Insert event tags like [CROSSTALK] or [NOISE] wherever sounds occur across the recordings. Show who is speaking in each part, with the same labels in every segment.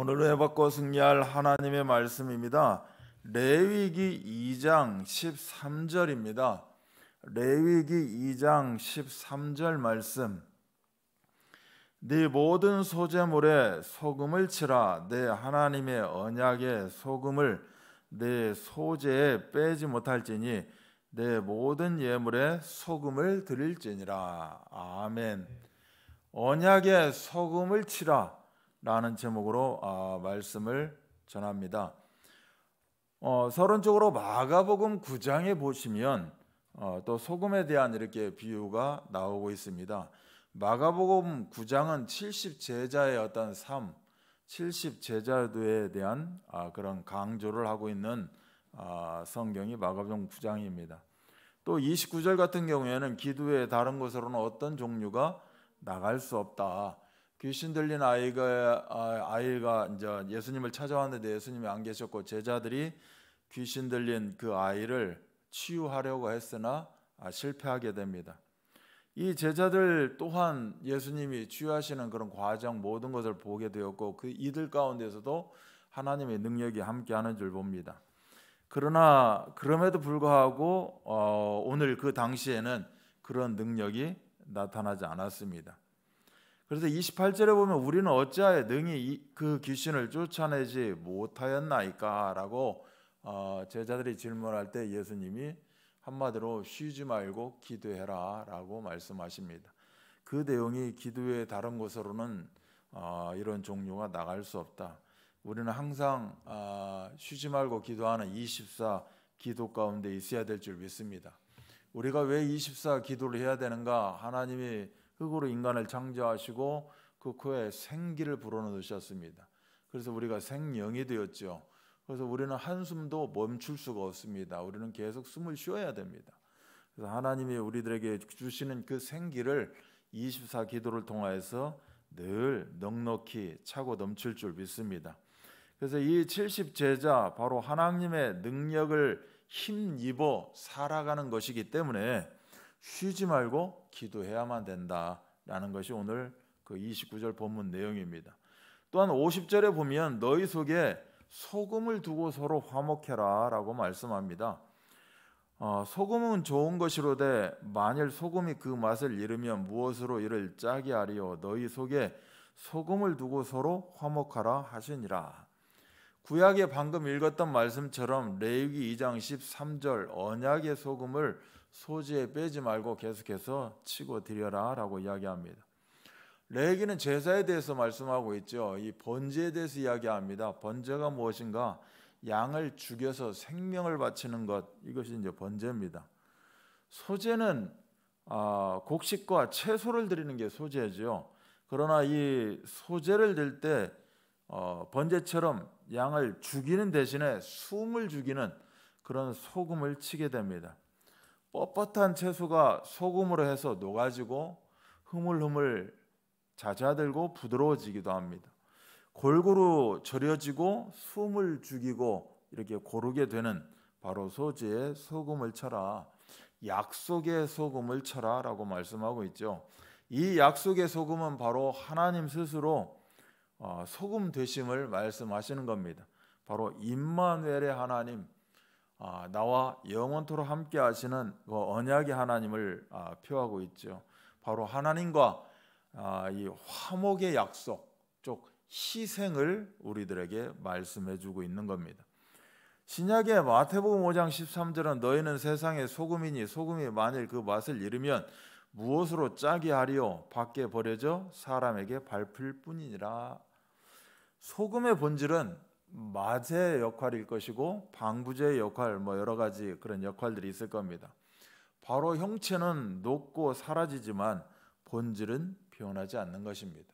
Speaker 1: 오늘은 해받고 승리할 하나님의 말씀입니다. 레위기 2장 13절입니다. 레위기 2장 13절 말씀. 네 모든 소재물에 소금을 치라. 내 하나님의 언약의 소금을 내 소재에 빼지 못할지니 내 모든 예물에 소금을 드릴지니라. 아멘. 언약의 소금을 치라. 라는 제목으로 아, 말씀을 전합니다. 어, 서론적으로 마가복음 9장에 보시면 어, 또 소금에 대한 이렇게 비유가 나오고 있습니다. 마가복음 9장은 70 제자의 어떤 삶, 70 제자들에 대한 아, 그런 강조를 하고 있는 아, 성경이 마가복음 9장입니다. 또 29절 같은 경우에는 기도의 다른 것으로는 어떤 종류가 나갈 수 없다. 귀신 들린 아이가 아, 아이가 이제 예수님을 찾아왔는데 예수님이 안 계셨고 제자들이 귀신 들린 그 아이를 치유하려고 했으나 아, 실패하게 됩니다. 이 제자들 또한 예수님이 치유하시는 그런 과정 모든 것을 보게 되었고 그 이들 가운데서도 하나님의 능력이 함께하는 줄 봅니다. 그러나 그럼에도 불구하고 어, 오늘 그 당시에는 그런 능력이 나타나지 않았습니다. 그래서 28절에 보면 우리는 어찌하여 능히 그 귀신을 쫓아내지 못하였나이까라고 어, 제자들이 질문할 때 예수님이 한마디로 쉬지 말고 기도해라라고 말씀하십니다. 그 내용이 기도의 다른 곳으로는 어, 이런 종류가 나갈 수 없다. 우리는 항상 어, 쉬지 말고 기도하는 24 기도 가운데 있어야 될 줄 믿습니다. 우리가 왜 24 기도를 해야 되는가? 하나님이 흙으로 인간을 창조하시고 그 코에 생기를 불어넣으셨습니다. 그래서 우리가 생명이 되었죠. 그래서 우리는 한숨도 멈출 수가 없습니다. 우리는 계속 숨을 쉬어야 됩니다. 그래서 하나님이 우리들에게 주시는 그 생기를 24 기도를 통하여서 늘 넉넉히 차고 넘칠 줄 믿습니다. 그래서 이 70제자 바로 하나님의 능력을 힘입어 살아가는 것이기 때문에 쉬지 말고 기도해야만 된다라는 것이 오늘 그 29절 본문 내용입니다. 또한 50절에 보면 너희 속에 소금을 두고 서로 화목해라라고 말씀합니다. 어, 소금은 좋은 것이로되 만일 소금이 그 맛을 잃으면 무엇으로 이를 짜게 하리요 너희 속에 소금을 두고 서로 화목하라 하시니라. 구약에 방금 읽었던 말씀처럼 레위기 2장 13절 언약의 소금을 소지에 빼지 말고 계속해서 치고 드려라라고 이야기합니다. 레기는 제사에 대해서 말씀하고 있죠. 이 번제에 대해서 이야기합니다. 번제가 무엇인가? 양을 죽여서 생명을 바치는 것 이것이 이제 번제입니다. 소제는 아, 곡식과 채소를 드리는 게 소제죠. 그러나 이 소제를 들때 어, 번제처럼 양을 죽이는 대신에 숨을 죽이는 그런 소금을 치게 됩니다. 뻣뻣한 채소가 소금으로 해서 녹아지고 흐물흐물 잦아들고 부드러워지기도 합니다. 골고루 절여지고 숨을 죽이고 이렇게 고르게 되는 바로 소지의 소금을 쳐라. 약속의 소금을 쳐라라고 말씀하고 있죠. 이 약속의 소금은 바로 하나님 스스로 어, 소금 되심을 말씀하시는 겁니다. 바로 임마누엘의 하나님 아, 나와 영원토록 함께 하시는 그 언약의 하나님을 아, 표하고 있죠. 바로 하나님과 아, 이 화목의 약속, 즉 희생을 우리들에게 말씀해 주고 있는 겁니다. 신약의 마태복음 5장 13절은 너희는 세상의 소금이니 소금이 만일 그 맛을 잃으면 무엇으로 짜게 하리요 밖에 버려져 사람에게 밟힐 뿐이니라. 소금의 본질은 마제 역할일 것이고 방부제 역할 뭐 여러 가지 그런 역할들이 있을 겁니다. 바로 형체는 녹고 사라지지만 본질은 변하지 않는 것입니다.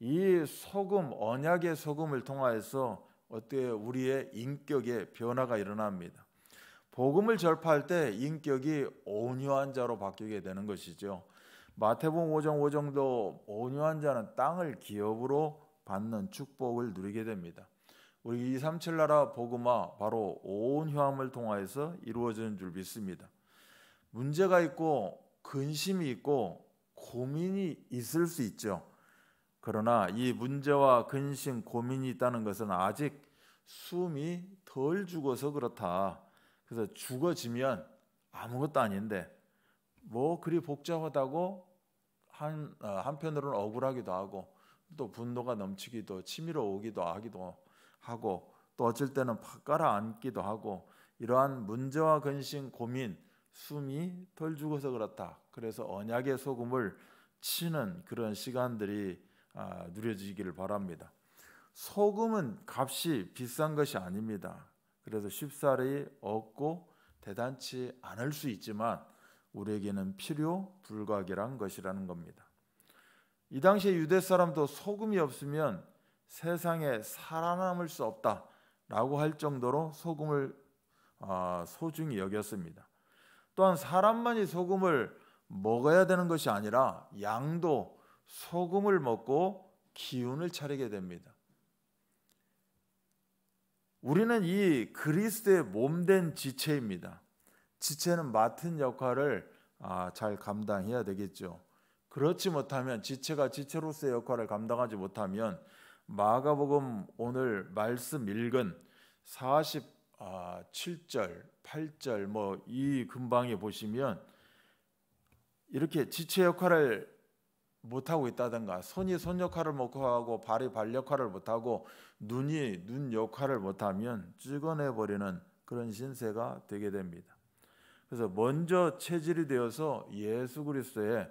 Speaker 1: 이 소금 언약의 소금을 통하여서 어때 우리의 인격에 변화가 일어납니다. 복음을 절파할 때 인격이 온유한 자로 바뀌게 되는 것이죠. 마태복음 5장 5정도 온유한 자는 땅을 기업으로 받는 축복을 누리게 됩니다. 우리 237 나라 복음화 바로 온 효함을 통하여서 이루어지는 줄 믿습니다. 문제가 있고 근심이 있고 고민이 있을 수 있죠. 그러나 이 문제와 근심, 고민이 있다는 것은 아직 숨이 덜 죽어서 그렇다. 그래서 죽어지면 아무것도 아닌데 뭐 그리 복잡하다고 한 어, 한편으로는 억울하기도 하고 또 분노가 넘치기도 치밀어 오기도 하기도 하고 또 어쩔 때는 팍 깔아앉기도 하고 이러한 문제와 근심, 고민, 숨이 덜 죽어서 그렇다. 그래서 언약의 소금을 치는 그런 시간들이 아, 누려지기를 바랍니다. 소금은 값이 비싼 것이 아닙니다. 그래서 쉽사리 얻고 대단치 않을 수 있지만 우리에게는 필요 불가결한 것이라는 겁니다. 이 당시에 유대 사람도 소금이 없으면 세상에 살아남을 수 없다라고 할 정도로 소금을 어, 소중히 여겼습니다. 또한 사람만이 소금을 먹어야 되는 것이 아니라 양도 소금을 먹고 기운을 차리게 됩니다. 우리는 이 그리스도의 몸된 지체입니다. 지체는 맡은 역할을 아, 잘 감당해야 되겠죠. 그렇지 못하면 지체가 지체로서의 역할을 감당하지 못하면 마가복음 오늘 말씀 읽은 47절, 아, 8절 뭐 이 근방에 보시면 이렇게 지체 역할을 못하고 있다든가 손이 손 역할을 못하고 발이 발 역할을 못하고 눈이 눈 역할을 못하면 찍어내버리는 그런 신세가 되게 됩니다. 그래서 먼저 체질이 되어서 예수 그리스도의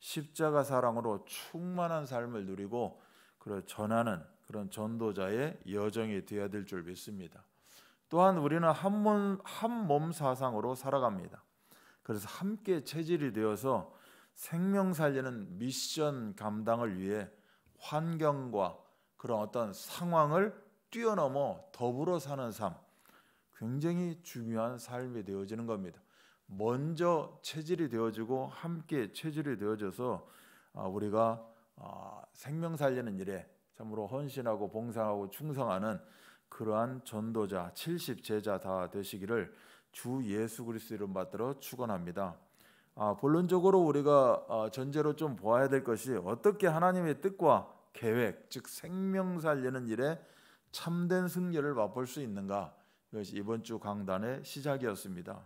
Speaker 1: 십자가 사랑으로 충만한 삶을 누리고 그런 전하는 그런 전도자의 여정이 되어야 될 줄 믿습니다. 또한 우리는 한몸 사상으로 살아갑니다. 그래서 함께 체질이 되어서 생명 살리는 미션 감당을 위해 환경과 그런 어떤 상황을 뛰어넘어 더불어 사는 삶 굉장히 중요한 삶이 되어지는 겁니다. 먼저 체질이 되어지고 함께 체질이 되어져서 아, 우리가 어, 생명 살리는 일에 참으로 헌신하고 봉사하고 충성하는 그러한 전도자 70 제자 다 되시기를 주 예수 그리스도 이름 받들어 축원합니다. 아, 본론적으로 우리가 어, 전제로 좀 보아야 될 것이 어떻게 하나님의 뜻과 계획, 즉 생명 살리는 일에 참된 승리를 맛볼 수 있는가? 이것이 이번 주 강단의 시작이었습니다.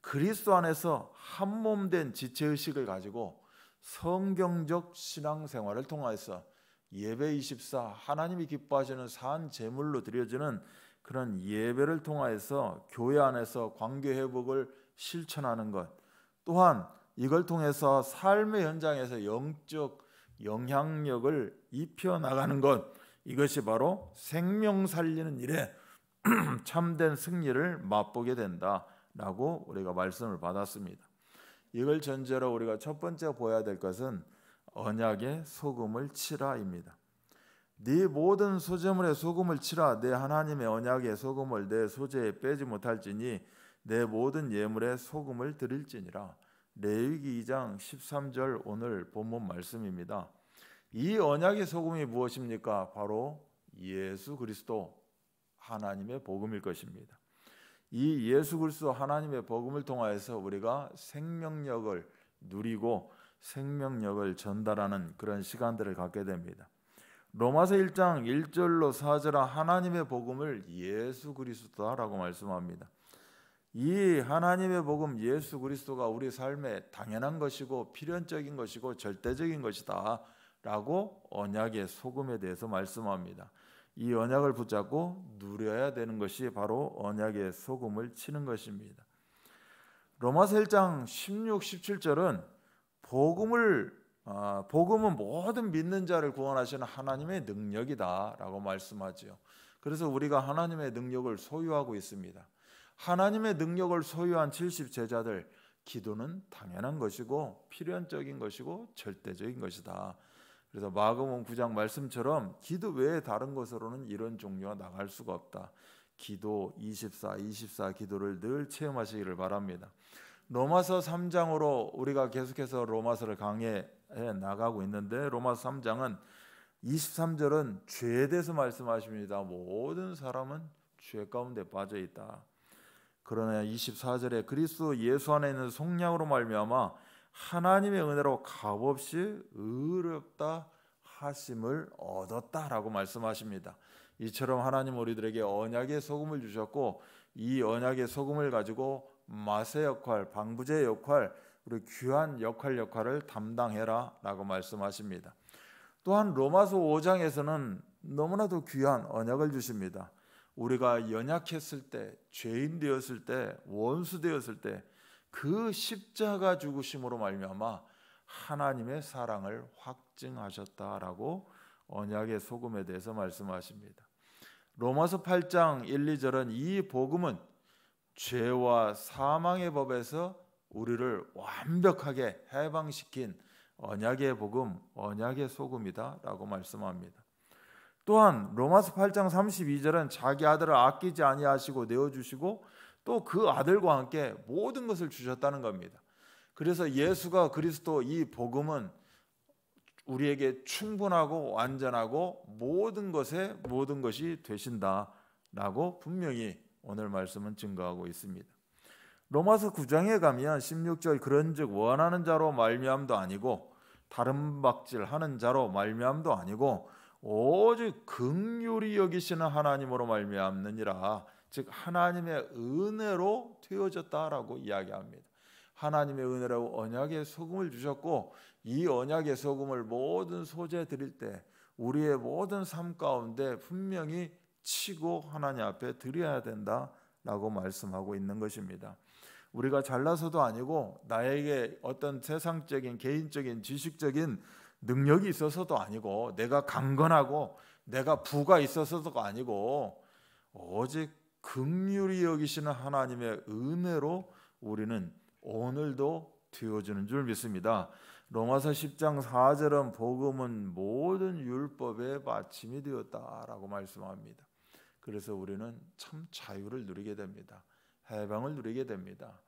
Speaker 1: 그리스도 안에서 한몸 된 지체 의식을 가지고 성경적 신앙생활을 통하여서 예배 24 하나님이 기뻐하시는 산 제물로 드려지는 그런 예배를 통하여서 교회 안에서 관계 회복을 실천하는 것 또한 이걸 통해서 삶의 현장에서 영적 영향력을 입혀 나가는 것 이것이 바로 생명 살리는 일에 [CLEARS THROAT] 참된 승리를 맛보게 된다라고 우리가 말씀을 받았습니다. 이걸 전제로 우리가 첫 번째 보아야 될 것은 언약의 소금을 치라입니다. 네 모든 소재물에 소금을 치라 내 하나님의 언약의 소금을 내 소재에 빼지 못할지니 내 모든 예물에 소금을 드릴지니라. 레위기 2장 13절 오늘 본문 말씀입니다. 이 언약의 소금이 무엇입니까? 바로 예수 그리스도 하나님의 복음일 것입니다. 이 예수 그리스도 하나님의 복음을 통하여서 우리가 생명력을 누리고 생명력을 전달하는 그런 시간들을 갖게 됩니다. 로마서 1장 1절로 4절은 하나님의 복음을 예수 그리스도라고 말씀합니다. 이 하나님의 복음 예수 그리스도가 우리 삶에 당연한 것이고 필연적인 것이고 절대적인 것이다라고 언약의 소금에 대해서 말씀합니다. 이 언약을 붙잡고 누려야 되는 것이 바로 언약의 소금을 치는 것입니다. 로마서 1장 16, 17절은 복음을 아, 복음은 모든 믿는 자를 구원하시는 하나님의 능력이다라고 말씀하지요. 그래서 우리가 하나님의 능력을 소유하고 있습니다. 하나님의 능력을 소유한 70 제자들 기도는 당연한 것이고 필연적인 것이고 절대적인 것이다. 그래서 마가복음 9장 말씀처럼 기도 외에 다른 것으로는 이런 종류가 나갈 수가 없다. 기도 24 24 기도를 늘 체험하시기를 바랍니다. 로마서 3장으로 우리가 계속해서 로마서를 강해 나가고 있는데 로마서 3장은 23절은 죄에 대해서 말씀하십니다. 모든 사람은 죄 가운데 빠져 있다. 그러나 24절에 그리스도 예수 안에 있는 속량으로 말미암아 하나님의 은혜로 값없이 의롭다 하심을 얻었다라고 말씀하십니다. 이처럼 하나님 우리들에게 언약의 소금을 주셨고 이 언약의 소금을 가지고 맛의 역할, 방부제 역할, 우리 귀한 역할 역할을 담당해라라고 말씀하십니다. 또한 로마서 5장에서는 너무나도 귀한 언약을 주십니다. 우리가 연약했을 때, 죄인 되었을 때, 원수 되었을 때그 십자가 죽으심으로 말미암아 하나님의 사랑을 확증하셨다라고 언약의 소금에 대해서 말씀하십니다. 로마서 8장 1, 2절은 이 복음은 죄와 사망의 법에서 우리를 완벽하게 해방시킨 언약의 복음, 언약의 소금이다라고 말씀합니다. 또한 로마서 8장 32절은 자기 아들을 아끼지 아니하시고 내어 주시고 또그 아들과 함께 모든 것을 주셨다는 겁니다. 그래서 예수가 그리스도 이 복음은 우리에게 충분하고 완전하고 모든 것에 모든 것이 되신다라고 분명히 오늘 말씀은 증거하고 있습니다. 로마서 9장에 가면 16절 그런즉 원하는 자로 말미암도 아니고 다른 박질하는 자로 말미암도 아니고 오직 긍휼히 여기시는 하나님으로 말미암느니라 즉 하나님의 은혜로 되어졌다라고 이야기합니다. 하나님의 은혜로 언약의 소금을 주셨고 이 언약의 소금을 모든 소재 드릴 때 우리의 모든 삶 가운데 분명히 치고 하나님 앞에 드려야 된다라고 말씀하고 있는 것입니다. 우리가 잘나서도 아니고 나에게 어떤 세상적인 개인적인 지식적인 능력이 있어서도 아니고 내가 강건하고 내가 부가 있어서도 아니고 오직 극률이 여기시는 하나님의 은혜로 우리는 오늘도 되어주는 줄 믿습니다. 로마서 10장 4절은 복음은 모든 율법의 마침이 되었다라고 말씀합니다. 그래서 우리는 참 자유를 누리게 됩니다. 해방을 누리게 됩니다.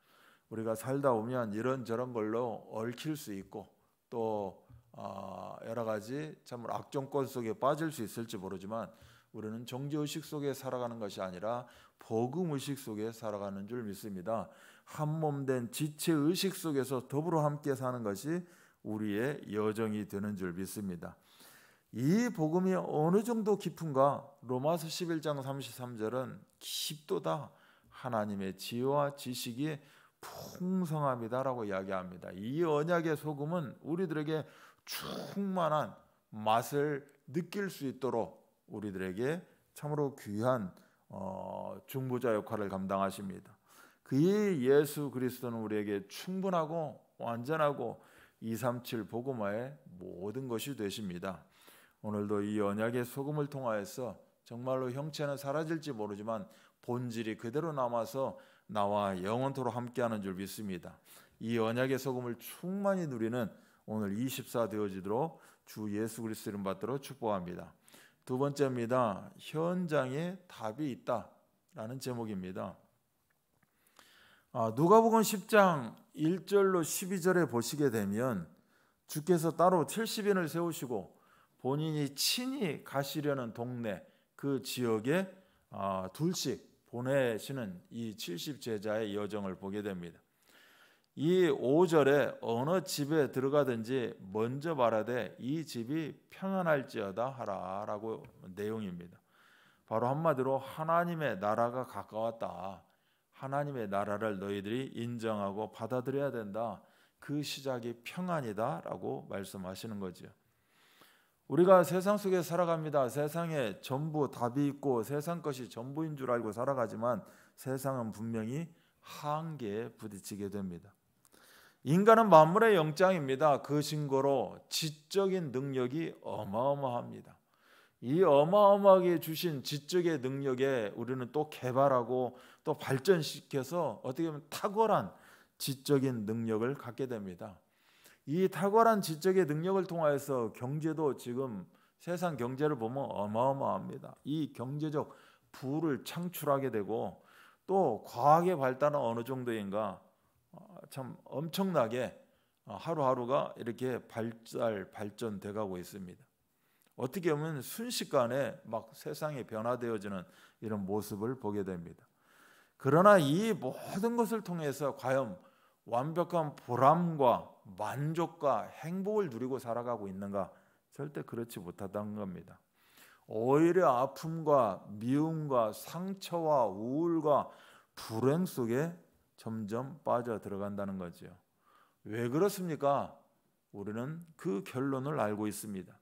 Speaker 1: 우리가 살다 보면 이런저런 걸로 얽힐 수 있고 또 아, 여러 가지 참 악정권 속에 빠질 수 있을지 모르지만 우리는 정죄의식 속에 살아가는 것이 아니라 복음의식 속에 살아가는 줄 믿습니다. 한몸된 지체의식 속에서 더불어 함께 사는 것이 우리의 여정이 되는 줄 믿습니다. 이 복음이 어느 정도 깊은가? 로마서 11장 33절은 깊도다 하나님의 지혜와 지식이 풍성합니다라고 이야기합니다. 이 언약의 소금은 우리들에게 충만한 맛을 느낄 수 있도록 우리들에게 참으로 귀한 어, 중보자 역할을 감당하십니다. 그의 예수 그리스도는 우리에게 충분하고 완전하고 237 복음화의 모든 것이 되십니다. 오늘도 이 언약의 소금을 통하여서 정말로 형체는 사라질지 모르지만 본질이 그대로 남아서 나와 영원토록 함께하는 줄 믿습니다. 이 언약의 소금을 충만히 누리는 오늘 24 되어지도록 주 예수 그리스도 이 받들어 축복합니다. 두 번째입니다. 현장에 답이 있다라는 제목입니다. 아, 누가복음 10장 1절로 12절에 보시게 되면 주께서 따로 70인을 세우시고 본인이 친히 가시려는 동네 그 지역에 아, 둘씩 보내시는 이 70 제자의 여정을 보게 됩니다. 이 5절에 어느 집에 들어가든지 먼저 말하되 이 집이 평안할지어다 하라라고 내용입니다. 바로 한마디로 하나님의 나라가 가까웠다. 하나님의 나라를 너희들이 인정하고 받아들여야 된다. 그 시작이 평안이다라고 말씀하시는 거지요. 우리가 세상 속에 살아갑니다. 세상에 전부 답이 있고 세상 것이 전부인 줄 알고 살아가지만 세상은 분명히 한계에 부딪히게 됩니다. 인간은 만물의 영장입니다. 그 신고로 지적인 능력이 어마어마합니다. 이 어마어마하게 주신 지적의 능력에 우리는 또 개발하고 또 발전시켜서 어떻게 보면 탁월한 지적인 능력을 갖게 됩니다. 이 탁월한 지적의 능력을 통하여서 경제도 지금 세상 경제를 보면 어마어마합니다. 이 경제적 부를 창출하게 되고 또 과학의 발달은 어느 정도인가 어, 참 엄청나게 어, 하루하루가 이렇게 발달 발전돼 가고 있습니다. 어떻게 보면 순식간에 막 세상이 변화되어지는 이런 모습을 보게 됩니다. 그러나 이 모든 것을 통해서 과연 완벽한 보람과 만족과 행복을 누리고 살아가고 있는가? 절대 그렇지 못하다는 겁니다. 오히려 아픔과 미움과 상처와 우울과 불행 속에 점점 빠져 들어간다는 거지요. 왜 그렇습니까? 우리는 그 결론을 알고 있습니다.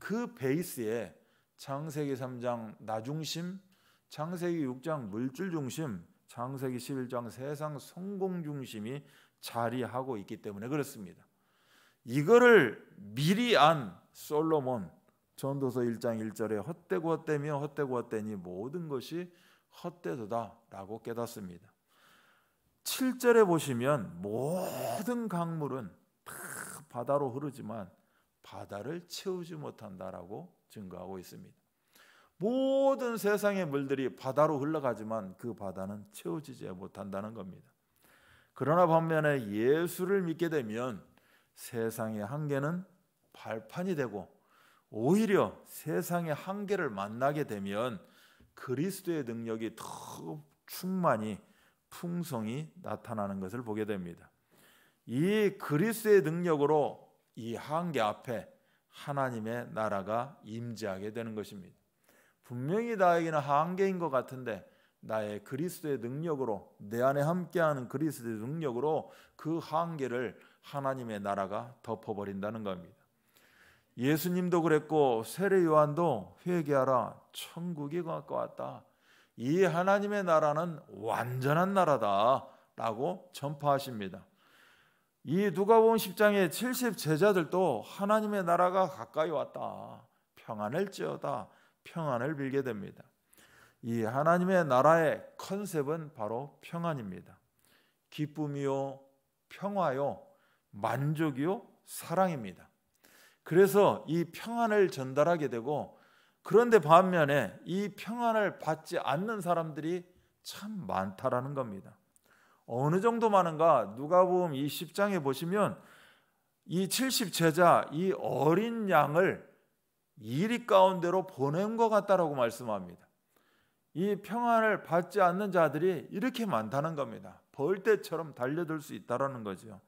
Speaker 1: 그 베이스에 창세기 3장 나중심, 창세기 6장 물질 중심, 창세기 11장 세상 성공 중심이 자리하고 있기 때문에 그렇습니다. 이거를 미리 안 솔로몬 전도서 1장 1절에 헛되고 헛되며 헛되고 헛되니 모든 것이 헛되도다라고 깨닫습니다. 7절에 보시면 모든 강물은 다 바다로 흐르지만 바다를 채우지 못한다라고 증거하고 있습니다. 모든 세상의 물들이 바다로 흘러가지만 그 바다는 채워지지 못한다는 겁니다. 그러나 반면에 예수를 믿게 되면 세상의 한계는 발판이 되고 오히려 세상의 한계를 만나게 되면 그리스도의 능력이 더 충만히 풍성이 나타나는 것을 보게 됩니다. 이 그리스의 능력으로 이 한계 앞에 하나님의 나라가 임재하게 되는 것입니다. 분명히 나에게는 한계인 것 같은데 나의 그리스도의 능력으로 내 안에 함께하는 그리스도의 능력으로 그 한계를 하나님의 나라가 덮어버린다는 겁니다. 예수님도 그랬고 세례 요한도 회개하라 천국이 가까웠다. 이 하나님의 나라는 완전한 나라다라고 전파하십니다. 이 누가복음 10장의 70 제자들도 하나님의 나라가 가까이 왔다. 평안을지어다. 평안을 빌게 됩니다. 이 하나님의 나라의 컨셉은 바로 평안입니다. 기쁨이요, 평화요, 만족이요, 사랑입니다. 그래서 이 평안을 전달하게 되고 그런데 반면에 이 평안을 받지 않는 사람들이 참 많다라는 겁니다. 어느 정도 많은가? 누가복음 20장에 보시면 이70 제자 이 어린 양을 이리 가운데로 보낸 것 같다라고 말씀합니다. 이 평안을 받지 않는 자들이 이렇게 많다는 겁니다. 벌떼처럼 달려들 수 있다라는 거죠.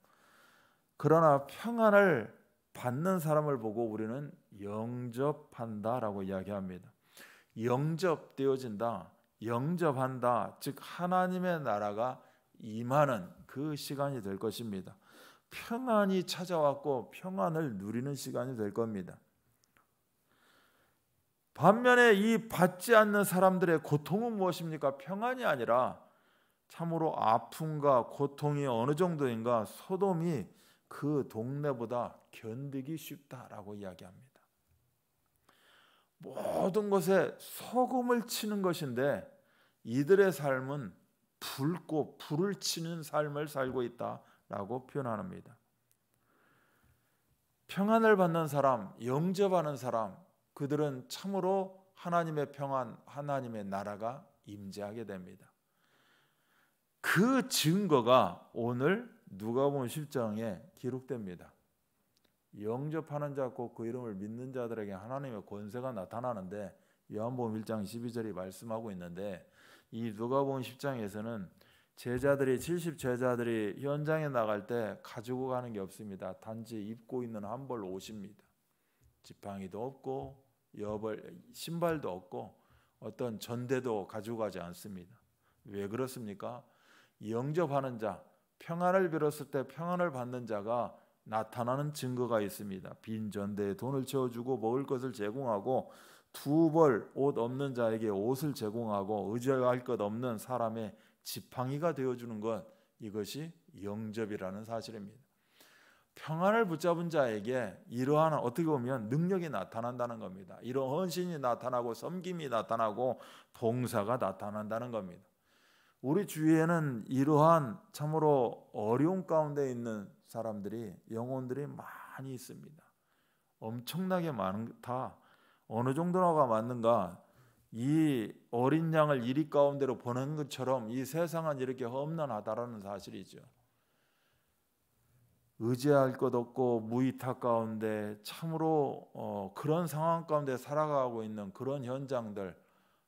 Speaker 1: 그러나 평안을 받는 사람을 보고 우리는 영접한다라고 이야기합니다. 영접되어진다. 영접한다. 즉 하나님의 나라가 임하는 그 시간이 될 것입니다. 평안이 찾아왔고 평안을 누리는 시간이 될 겁니다. 반면에 이 받지 않는 사람들의 고통은 무엇입니까? 평안이 아니라 참으로 아픔과 고통이 어느 정도인가 소돔이 그 동네보다 견디기 쉽다라고 이야기합니다. 모든 것에 소금을 치는 것인데 이들의 삶은 붉고 불을 치는 삶을 살고 있다라고 표현합니다. 평안을 받는 사람, 영접하는 사람, 그들은 참으로 하나님의 평안, 하나님의 나라가 임재하게 됩니다. 그 증거가 오늘 누가복음 10장에 기록됩니다. 영접하는 자고 그 이름을 믿는 자들에게 하나님의 권세가 나타나는데 요한복음 1장 12절이 말씀하고 있는데 이 누가복음 10장에서는 제자들이 70 제자들이 현장에 나갈 때 가지고 가는 게 없습니다. 단지 입고 있는 한벌 옷입니다. 지팡이도 없고 여벌 신발도 없고 어떤 전대도 가지고 가지 않습니다. 왜 그렇습니까? 영접하는 자 평안을 빌었을 때 평안을 받는 자가 나타나는 증거가 있습니다. 빈 전대에 돈을 채워주고 먹을 것을 제공하고 두벌옷 없는 자에게 옷을 제공하고 의지할 것 없는 사람의 지팡이가 되어주는 것 이것이 영접이라는 사실입니다. 평안을 붙잡은 자에게 이러한 어떻게 보면 능력이 나타난다는 겁니다. 이런 헌신이 나타나고 섬김이 나타나고 봉사가 나타난다는 겁니다. 우리 주위에는 이러한 참으로 어려운 가운데 있는 사람들이 영혼들이 많이 있습니다. 엄청나게 많다. 어느 정도나가 맞는가? 이 어린 양을 이리 가운데로 보낸 것처럼 이 세상은 이렇게 험난하다라는 사실이죠. 의지할 것 없고 무이타 가운데 참으로 어, 그런 상황 가운데 살아가고 있는 그런 현장들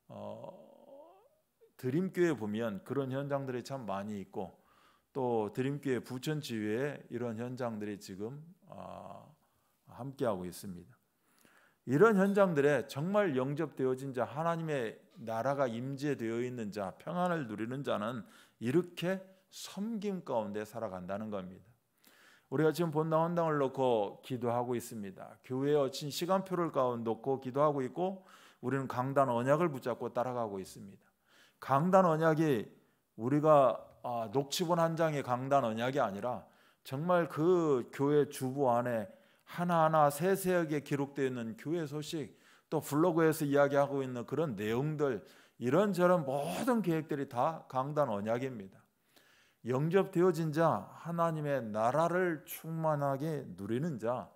Speaker 1: 어, 드림교회 보면 그런 현장들이 참 많이 있고 또 드림교회 부천 지회에 이런 현장들이 지금 어, 함께하고 있습니다. 이런 현장들에 정말 영접되어진 자, 하나님의 나라가 임재되어 있는 자, 평안을 누리는 자는 이렇게 섬김 가운데 살아간다는 겁니다. 우리가 지금 본당원당을 놓고 기도하고 있습니다. 교회에 어친 시간표를 놓고 기도하고 있고 우리는 강단 언약을 붙잡고 따라가고 있습니다. 강단 언약이 우리가 아, 녹취본 한 장의 강단 언약이 아니라 정말 그 교회 주부 안에 하나하나 세세하게 기록되어 있는 교회 소식 또 블로그에서 이야기하고 있는 그런 내용들 이런저런 모든 계획들이 다 강단 언약입니다. 영접되어진 자 하나님의 나라를 충만하게 누리는 자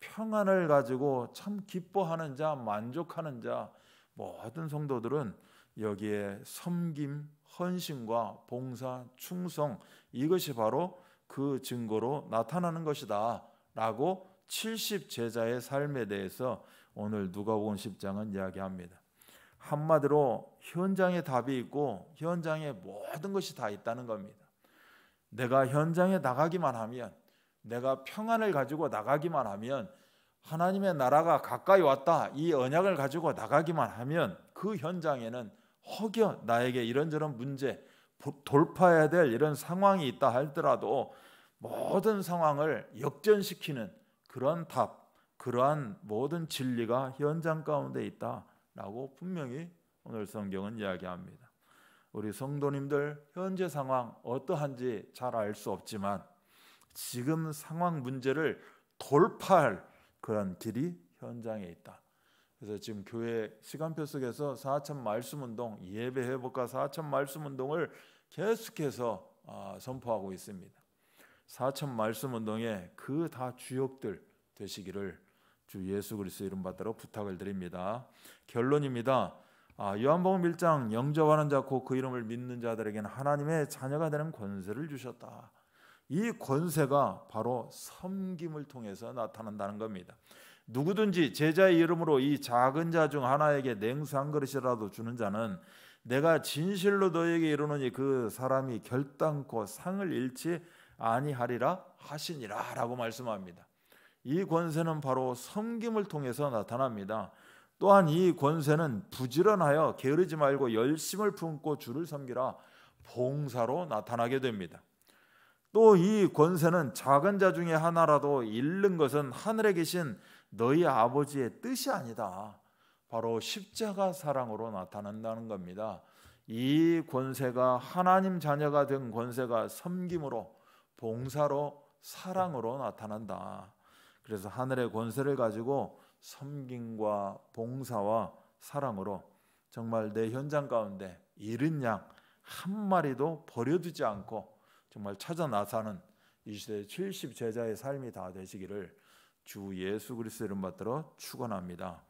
Speaker 1: 평안을 가지고 참 기뻐하는 자 만족하는 자 모든 성도들은 여기에 섬김, 헌신과 봉사, 충성 이것이 바로 그 증거로 나타나는 것이다라고 70 제자의 삶에 대해서 오늘 누가복음 10장은 이야기합니다. 한마디로 현장에 답이 있고 현장에 모든 것이 다 있다는 겁니다. 내가 현장에 나가기만 하면 내가 평안을 가지고 나가기만 하면 하나님의 나라가 가까이 왔다 이 언약을 가지고 나가기만 하면 그 현장에는 혹여 나에게 이런저런 문제 돌파해야 될 이런 상황이 있다 할더라도 모든 상황을 역전시키는 그런 답, 그러한 모든 진리가 현장 가운데 있다라고 분명히 오늘 성경은 이야기합니다. 우리 성도님들 현재 상황 어떠한지 잘 알 수 없지만 지금 상황 문제를 돌파할 그런 길이 현장에 있다. 그래서 지금 교회 시간표 속에서 4천 말씀 운동, 예배 회복과 4천 말씀 운동을 계속해서 아, 선포하고 있습니다. 4천 말씀 운동의 그다 주역들 되시기를 주 예수 그리스도 이름 받들어 부탁을 드립니다. 결론입니다. 아, 요한복음 1장 영접하는 자고 그 이름을 믿는 자들에게는 하나님의 자녀가 되는 권세를 주셨다. 이 권세가 바로 섬김을 통해서 나타난다는 겁니다. 누구든지 제자의 이름으로 이 작은 자 중 하나에게 냉수 한 그릇이라도 주는 자는 내가 진실로 너에게 이르노니 그 사람이 결단코 상을 잃지 아니하리라 하시니라라고 말씀합니다. 이 권세는 바로 섬김을 통해서 나타납니다. 또한 이 권세는 부지런하여 게으르지 말고 열심을 품고 주를 섬기라 봉사로 나타나게 됩니다. 또 이 권세는 작은 자 중에 하나라도 잃는 것은 하늘에 계신 너희 아버지의 뜻이 아니다. 바로 십자가 사랑으로 나타난다는 겁니다. 이 권세가 하나님 자녀가 된 권세가 섬김으로 봉사로 사랑으로 나타난다. 그래서 하늘의 권세를 가지고 섬김과 봉사와 사랑으로 정말 내 현장 가운데 잃은 양 한 마리도 버려두지 않고 정말 찾아 나서는 이시대70 제자의 삶이 다 되시기를 주 예수 그리스도를 받들어 축원합니다.